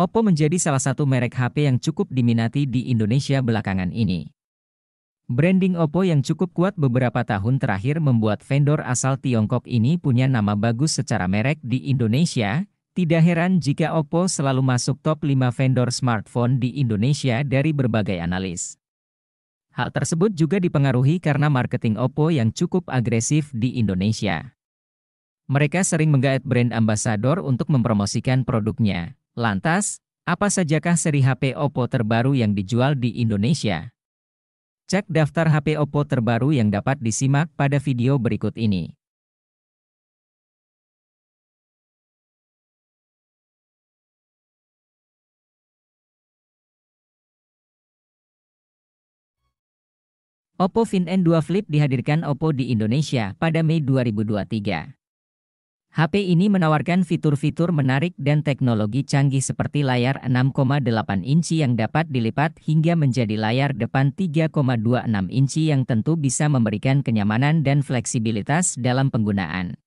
Oppo menjadi salah satu merek HP yang cukup diminati di Indonesia belakangan ini. Branding Oppo yang cukup kuat beberapa tahun terakhir membuat vendor asal Tiongkok ini punya nama bagus secara merek di Indonesia. Tidak heran jika Oppo selalu masuk top 5 vendor smartphone di Indonesia dari berbagai analis. Hal tersebut juga dipengaruhi karena marketing Oppo yang cukup agresif di Indonesia. Mereka sering menggait brand ambasador untuk mempromosikan produknya. Lantas, apa sajakah seri HP Oppo terbaru yang dijual di Indonesia? Cek daftar HP Oppo terbaru yang dapat disimak pada video berikut ini. Oppo Find N2 Flip dihadirkan Oppo di Indonesia pada Mei 2023. HP ini menawarkan fitur-fitur menarik dan teknologi canggih seperti layar 6,8 inci yang dapat dilipat hingga menjadi layar depan 3,26 inci yang tentu bisa memberikan kenyamanan dan fleksibilitas dalam penggunaan.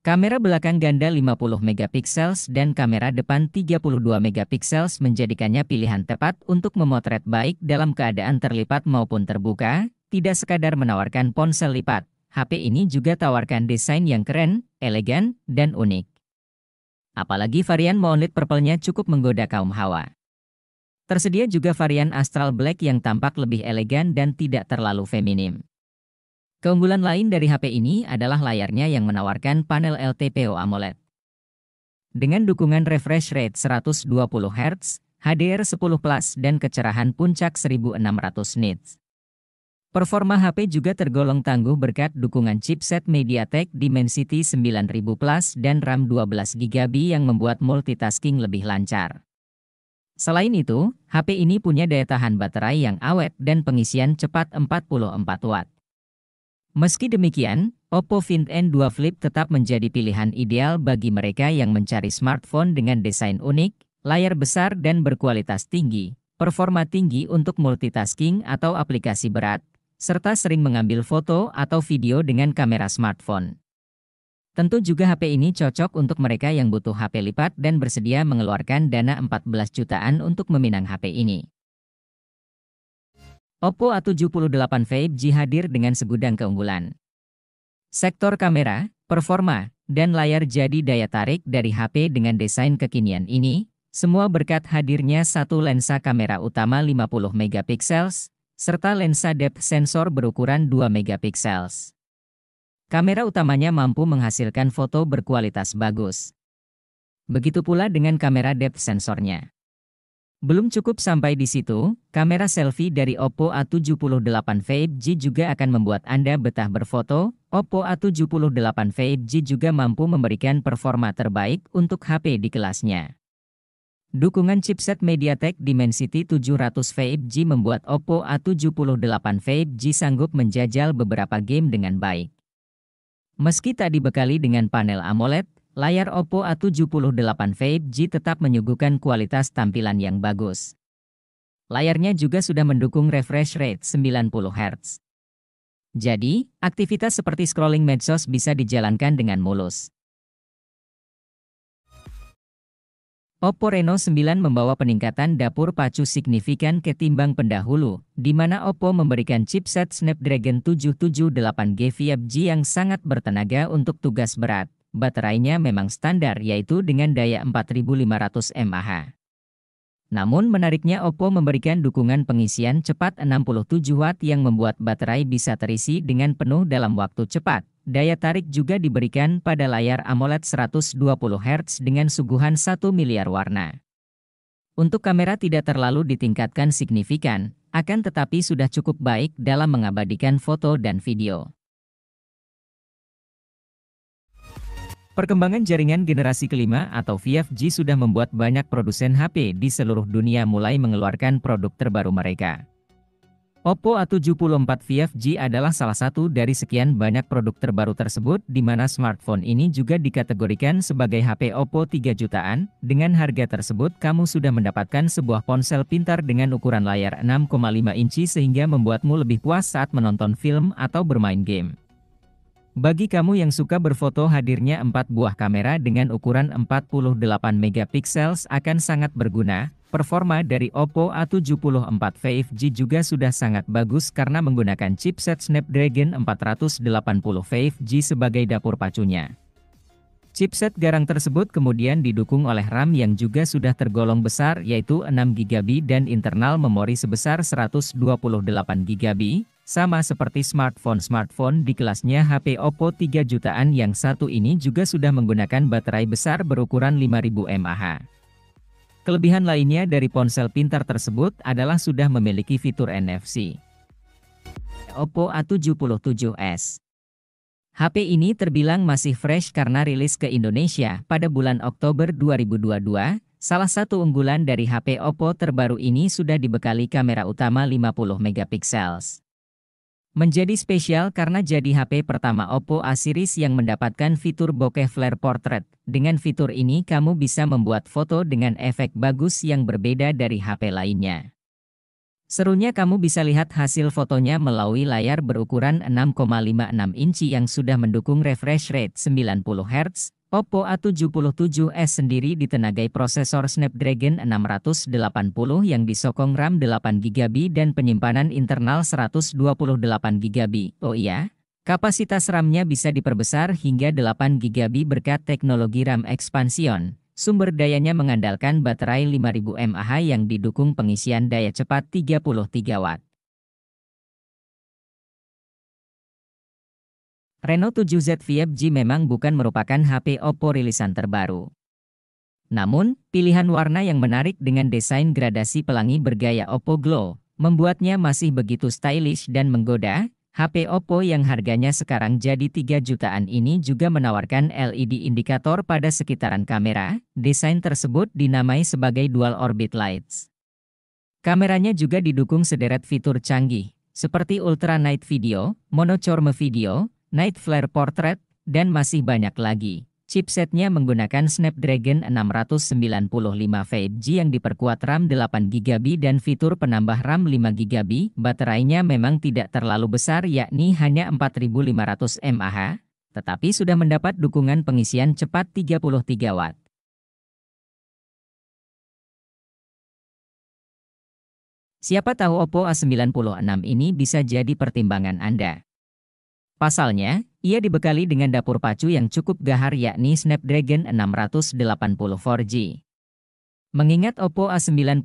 Kamera belakang ganda 50 megapixels dan kamera depan 32 megapixels menjadikannya pilihan tepat untuk memotret baik dalam keadaan terlipat maupun terbuka, tidak sekadar menawarkan ponsel lipat. HP ini juga tawarkan desain yang keren, elegan, dan unik. Apalagi varian Monolith Purple-nya cukup menggoda kaum hawa. Tersedia juga varian Astral Black yang tampak lebih elegan dan tidak terlalu feminim. Keunggulan lain dari HP ini adalah layarnya yang menawarkan panel LTPO AMOLED. Dengan dukungan refresh rate 120 Hz, HDR 10 dan kecerahan puncak 1600 nits. Performa HP juga tergolong tangguh berkat dukungan chipset MediaTek Dimensity 9000 Plus dan RAM 12GB yang membuat multitasking lebih lancar. Selain itu, HP ini punya daya tahan baterai yang awet dan pengisian cepat 44 Watt. Meski demikian, Oppo Find N2 Flip tetap menjadi pilihan ideal bagi mereka yang mencari smartphone dengan desain unik, layar besar dan berkualitas tinggi, performa tinggi untuk multitasking atau aplikasi berat, serta sering mengambil foto atau video dengan kamera smartphone. Tentu juga HP ini cocok untuk mereka yang butuh HP lipat dan bersedia mengeluarkan dana 14 jutaan untuk meminang HP ini. Oppo A78 Vape G hadir dengan segudang keunggulan. Sektor kamera, performa, dan layar jadi daya tarik dari HP dengan desain kekinian ini, semua berkat hadirnya satu lensa kamera utama 50 mp serta lensa depth sensor berukuran 2 megapiksel. Kamera utamanya mampu menghasilkan foto berkualitas bagus. Begitu pula dengan kamera depth sensornya. Belum cukup sampai di situ, kamera selfie dari Oppo A78 5G juga akan membuat Anda betah berfoto. Oppo A78 5G juga mampu memberikan performa terbaik untuk HP di kelasnya. Dukungan chipset MediaTek Dimensity 700 5G membuat Oppo A78 5G sanggup menjajal beberapa game dengan baik. Meski tak dibekali dengan panel AMOLED, layar Oppo A78 5G tetap menyuguhkan kualitas tampilan yang bagus. Layarnya juga sudah mendukung refresh rate 90 Hz. Jadi, aktivitas seperti scrolling medsos bisa dijalankan dengan mulus. Oppo Reno 9 membawa peningkatan dapur pacu signifikan ketimbang pendahulu, di mana Oppo memberikan chipset Snapdragon 778G 5 yang sangat bertenaga untuk tugas berat. Baterainya memang standar yaitu dengan daya 4500 mAh. Namun menariknya Oppo memberikan dukungan pengisian cepat 67 Watt yang membuat baterai bisa terisi dengan penuh dalam waktu cepat. Daya tarik juga diberikan pada layar AMOLED 120 Hz dengan suguhan 1 miliar warna. Untuk kamera tidak terlalu ditingkatkan signifikan, akan tetapi sudah cukup baik dalam mengabadikan foto dan video. Perkembangan jaringan generasi kelima atau VFG sudah membuat banyak produsen HP di seluruh dunia mulai mengeluarkan produk terbaru mereka. Oppo A74 5G adalah salah satu dari sekian banyak produk terbaru tersebut di mana smartphone ini juga dikategorikan sebagai HP Oppo 3 jutaan. Dengan harga tersebut kamu sudah mendapatkan sebuah ponsel pintar dengan ukuran layar 6,5 inci sehingga membuatmu lebih puas saat menonton film atau bermain game. Bagi kamu yang suka berfoto hadirnya 4 buah kamera dengan ukuran 48 megapiksel akan sangat berguna, Performa dari Oppo A74 5G juga sudah sangat bagus karena menggunakan chipset Snapdragon 480 5G sebagai dapur pacunya. Chipset garang tersebut kemudian didukung oleh RAM yang juga sudah tergolong besar yaitu 6GB dan internal memori sebesar 128GB, sama seperti smartphone-smartphone di kelasnya HP Oppo 3 jutaan yang satu ini juga sudah menggunakan baterai besar berukuran 5000 mAh. Kelebihan lainnya dari ponsel pintar tersebut adalah sudah memiliki fitur NFC. Oppo A77s HP ini terbilang masih fresh karena rilis ke Indonesia pada bulan Oktober 2022. Salah satu unggulan dari HP Oppo terbaru ini sudah dibekali kamera utama 50 mp Menjadi spesial karena jadi HP pertama Oppo A series yang mendapatkan fitur bokeh flare portrait. Dengan fitur ini kamu bisa membuat foto dengan efek bagus yang berbeda dari HP lainnya. Serunya kamu bisa lihat hasil fotonya melalui layar berukuran 6,56 inci yang sudah mendukung refresh rate 90 Hz, Oppo A77s sendiri ditenagai prosesor Snapdragon 680 yang disokong RAM 8GB dan penyimpanan internal 128GB. Oh iya, kapasitas RAM-nya bisa diperbesar hingga 8GB berkat teknologi RAM expansion. Sumber dayanya mengandalkan baterai 5000 mAh yang didukung pengisian daya cepat 33 w Renault 7Z 5 memang bukan merupakan HP Oppo rilisan terbaru. Namun, pilihan warna yang menarik dengan desain gradasi pelangi bergaya Oppo Glow, membuatnya masih begitu stylish dan menggoda. HP Oppo yang harganya sekarang jadi 3 jutaan ini juga menawarkan LED indikator pada sekitaran kamera. Desain tersebut dinamai sebagai dual orbit lights. Kameranya juga didukung sederet fitur canggih, seperti ultra night video, monochrome video, night flare portrait, dan masih banyak lagi. Chipsetnya menggunakan Snapdragon 695 5G yang diperkuat RAM 8GB dan fitur penambah RAM 5GB. Baterainya memang tidak terlalu besar yakni hanya 4500 mAh, tetapi sudah mendapat dukungan pengisian cepat 33 Watt. Siapa tahu Oppo A96 ini bisa jadi pertimbangan Anda. Pasalnya, ia dibekali dengan dapur pacu yang cukup gahar yakni Snapdragon 680 4G. Mengingat Oppo A95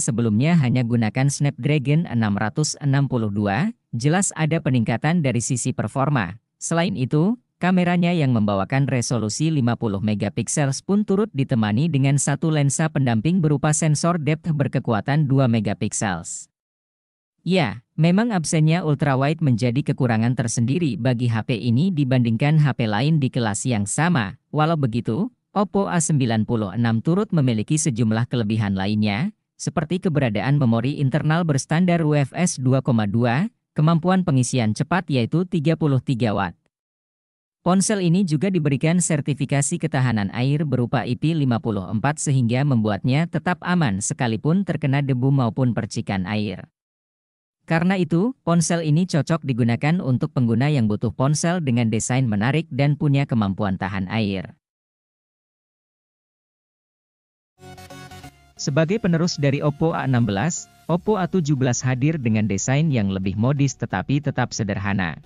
sebelumnya hanya gunakan Snapdragon 662, jelas ada peningkatan dari sisi performa. Selain itu, kameranya yang membawakan resolusi 50 megapiksel pun turut ditemani dengan satu lensa pendamping berupa sensor depth berkekuatan 2 megapiksel. Ya, memang absennya ultrawide menjadi kekurangan tersendiri bagi HP ini dibandingkan HP lain di kelas yang sama. Walau begitu, Oppo A96 turut memiliki sejumlah kelebihan lainnya, seperti keberadaan memori internal berstandar UFS 2,2, kemampuan pengisian cepat yaitu 33 watt. Ponsel ini juga diberikan sertifikasi ketahanan air berupa IP54 sehingga membuatnya tetap aman sekalipun terkena debu maupun percikan air. Karena itu, ponsel ini cocok digunakan untuk pengguna yang butuh ponsel dengan desain menarik dan punya kemampuan tahan air. Sebagai penerus dari Oppo A16, Oppo A17 hadir dengan desain yang lebih modis tetapi tetap sederhana.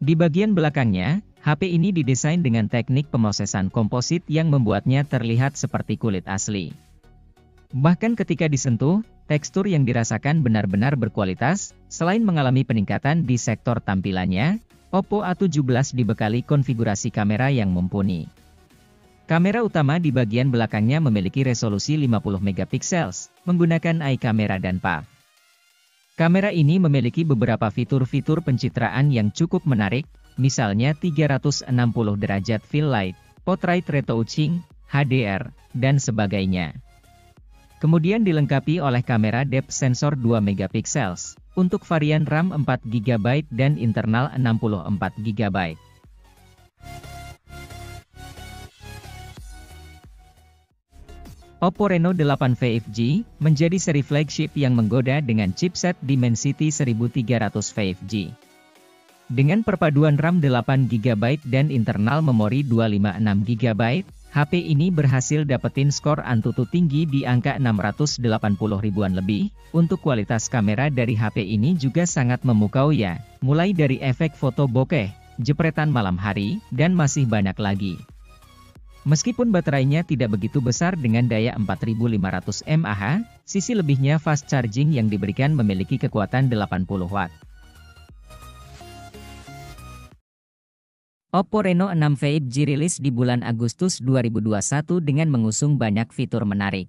Di bagian belakangnya, HP ini didesain dengan teknik pemrosesan komposit yang membuatnya terlihat seperti kulit asli. Bahkan ketika disentuh, tekstur yang dirasakan benar-benar berkualitas, selain mengalami peningkatan di sektor tampilannya, Oppo A17 dibekali konfigurasi kamera yang mumpuni. Kamera utama di bagian belakangnya memiliki resolusi 50 megapiksel, menggunakan eye kamera dan PA. Kamera ini memiliki beberapa fitur-fitur pencitraan yang cukup menarik, misalnya 360 derajat fill light, portrait retouching, HDR, dan sebagainya. Kemudian dilengkapi oleh kamera depth sensor 2 megapixels untuk varian RAM 4 GB dan internal 64 GB. Oppo Reno 8 5 g menjadi seri flagship yang menggoda dengan chipset Dimensity 1300 5 g Dengan perpaduan RAM 8 GB dan internal memori 256 GB, HP ini berhasil dapetin skor Antutu tinggi di angka 680 ribuan lebih. Untuk kualitas kamera dari HP ini juga sangat memukau ya, mulai dari efek foto bokeh, jepretan malam hari, dan masih banyak lagi. Meskipun baterainya tidak begitu besar dengan daya 4500 mAh, sisi lebihnya fast charging yang diberikan memiliki kekuatan 80 watt. Oppo Reno 6 v g rilis di bulan Agustus 2021 dengan mengusung banyak fitur menarik.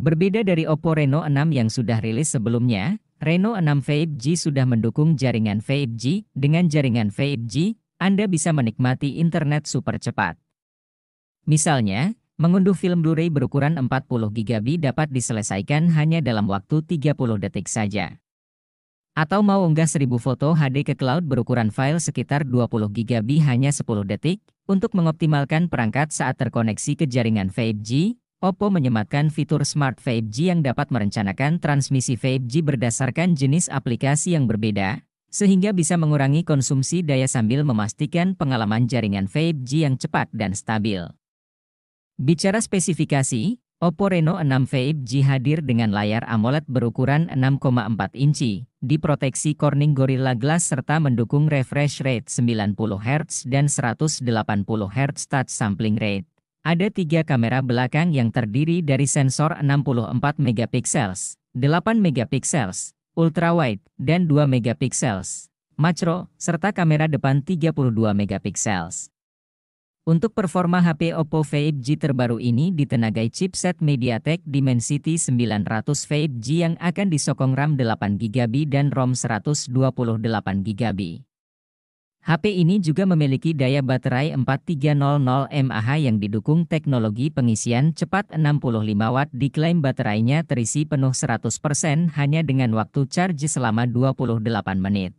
Berbeda dari Oppo Reno 6 yang sudah rilis sebelumnya, Reno 6 5 g sudah mendukung jaringan 5G. Dengan jaringan 5G, Anda bisa menikmati internet super cepat. Misalnya, mengunduh film Blu-ray berukuran 40 GB dapat diselesaikan hanya dalam waktu 30 detik saja. Atau mau unggah 1000 foto HD ke cloud berukuran file sekitar 20 GB hanya 10 detik, untuk mengoptimalkan perangkat saat terkoneksi ke jaringan 5G, Oppo menyematkan fitur Smart 5G yang dapat merencanakan transmisi 5G berdasarkan jenis aplikasi yang berbeda, sehingga bisa mengurangi konsumsi daya sambil memastikan pengalaman jaringan 5G yang cepat dan stabil. Bicara spesifikasi, Oppo Reno 6 5G hadir dengan layar AMOLED berukuran 6,4 inci, diproteksi Corning Gorilla Glass serta mendukung refresh rate 90 Hz dan 180 Hz touch sampling rate. Ada tiga kamera belakang yang terdiri dari sensor 64 megapixels, 8 megapixels, ultra wide, dan 2 megapixels, macro, serta kamera depan 32 megapixels. Untuk performa HP Oppo G terbaru ini ditenagai chipset MediaTek Dimensity 900 G yang akan disokong RAM 8GB dan ROM 128GB. HP ini juga memiliki daya baterai 4300 mAh yang didukung teknologi pengisian cepat 65 watt diklaim baterainya terisi penuh 100% hanya dengan waktu charge selama 28 menit.